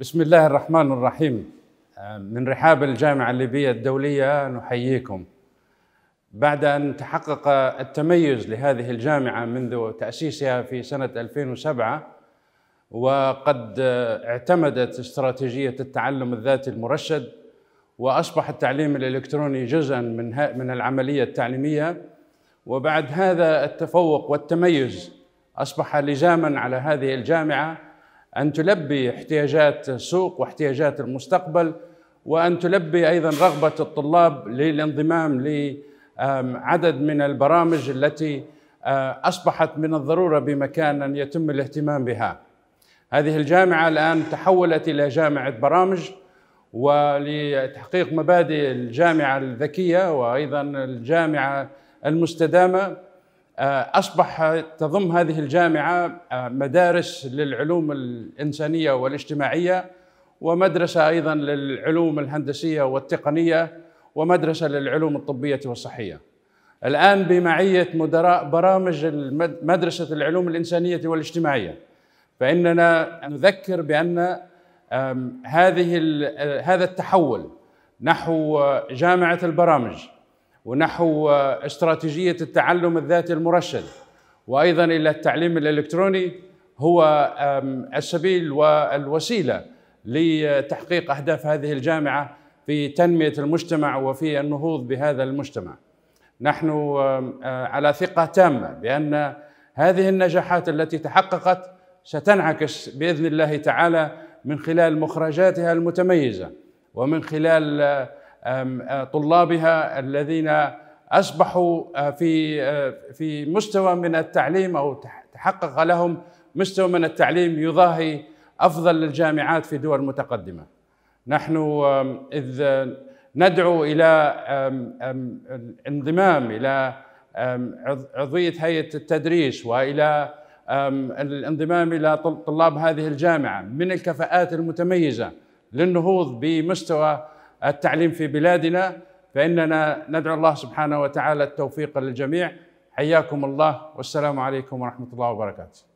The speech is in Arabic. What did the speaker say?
بسم الله الرحمن الرحيم آه، من رحاب الجامعة الليبية الدولية نحييكم بعد أن تحقق التميز لهذه الجامعة منذ تأسيسها في سنة 2007 وقد اعتمدت استراتيجية التعلم الذاتي المرشد وأصبح التعليم الإلكتروني جزءاً من, من العملية التعليمية وبعد هذا التفوق والتميز أصبح لزاماً على هذه الجامعة أن تلبي احتياجات السوق واحتياجات المستقبل وأن تلبي أيضا رغبة الطلاب للانضمام لعدد من البرامج التي آه، أصبحت من الضرورة بمكان أن يتم الاهتمام بها هذه الجامعة الآن تحولت إلى جامعة برامج ولتحقيق مبادئ الجامعة الذكية وأيضا الجامعة المستدامة آه، أصبح تضم هذه الجامعة آه، مدارس للعلوم الإنسانية والاجتماعية ومدرسة أيضا للعلوم الهندسية والتقنية ومدرسة للعلوم الطبية والصحية الآن بمعية مدراء برامج مدرسة العلوم الإنسانية والاجتماعية فإننا نذكر بأن هذه آه، هذا التحول نحو جامعة البرامج ونحو استراتيجية التعلم الذاتي المرشد وأيضا إلى التعليم الإلكتروني هو السبيل والوسيلة لتحقيق أهداف هذه الجامعة في تنمية المجتمع وفي النهوض بهذا المجتمع نحن آه، على ثقة تامة بأن هذه النجاحات التي تحققت ستنعكس باذن الله تعالى من خلال مخرجاتها المتميزه ومن خلال آه، طلابها الذين اصبحوا في في مستوى من التعليم او تحقق لهم مستوى من التعليم يضاهي افضل الجامعات في دول متقدمه. نحن اذ ندعو الى الانضمام الى عضويه هيئه التدريس والى الانضمام الى طلاب هذه الجامعه من الكفاءات المتميزه للنهوض بمستوى التعليم في بلادنا فإننا ندعو الله سبحانه وتعالى التوفيق للجميع حياكم الله والسلام عليكم ورحمة الله وبركاته